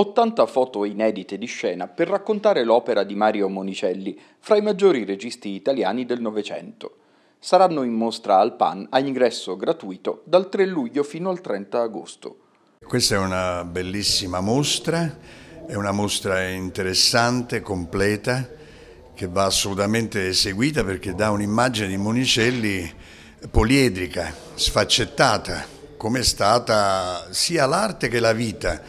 80 foto inedite di scena per raccontare l'opera di Mario Monicelli, fra i maggiori registi italiani del Novecento. Saranno in mostra al PAN a ingresso gratuito dal 3 luglio fino al 30 agosto. Questa è una bellissima mostra, è una mostra interessante, completa, che va assolutamente eseguita perché dà un'immagine di Monicelli poliedrica, sfaccettata, come è stata sia l'arte che la vita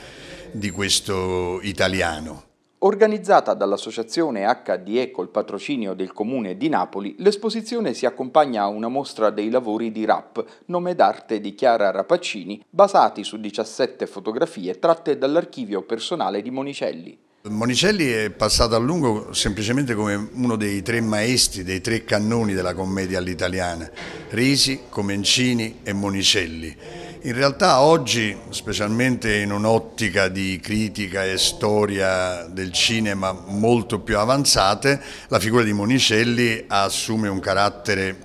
di questo italiano? Organizzata dall'associazione HDE col patrocinio del comune di Napoli, l'esposizione si accompagna a una mostra dei lavori di rap, nome d'arte di Chiara Rapaccini, basati su 17 fotografie tratte dall'archivio personale di Monicelli. Monicelli è passato a lungo semplicemente come uno dei tre maestri, dei tre cannoni della commedia all'italiana, Risi, Comencini e Monicelli in realtà oggi, specialmente in un'ottica di critica e storia del cinema molto più avanzate, la figura di Monicelli assume un carattere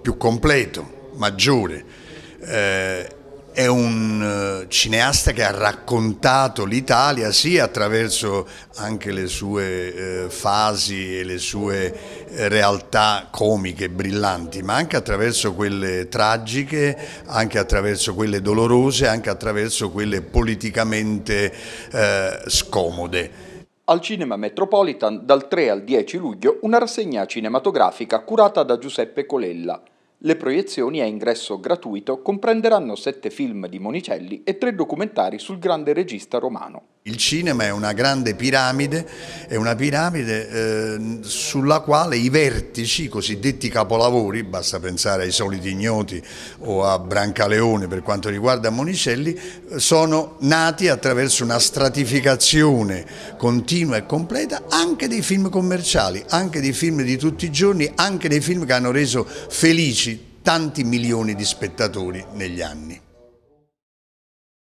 più completo, maggiore. Eh, è un eh, cineasta che ha raccontato l'Italia sia attraverso anche le sue eh, fasi e le sue eh, realtà comiche, brillanti, ma anche attraverso quelle tragiche, anche attraverso quelle dolorose, anche attraverso quelle politicamente eh, scomode. Al Cinema Metropolitan dal 3 al 10 luglio una rassegna cinematografica curata da Giuseppe Colella. Le proiezioni a ingresso gratuito comprenderanno sette film di Monicelli e tre documentari sul grande regista romano. Il cinema è una grande piramide, è una piramide eh, sulla quale i vertici, i cosiddetti capolavori, basta pensare ai soliti ignoti o a Brancaleone per quanto riguarda Monicelli, sono nati attraverso una stratificazione continua e completa anche dei film commerciali, anche dei film di tutti i giorni, anche dei film che hanno reso felici tanti milioni di spettatori negli anni.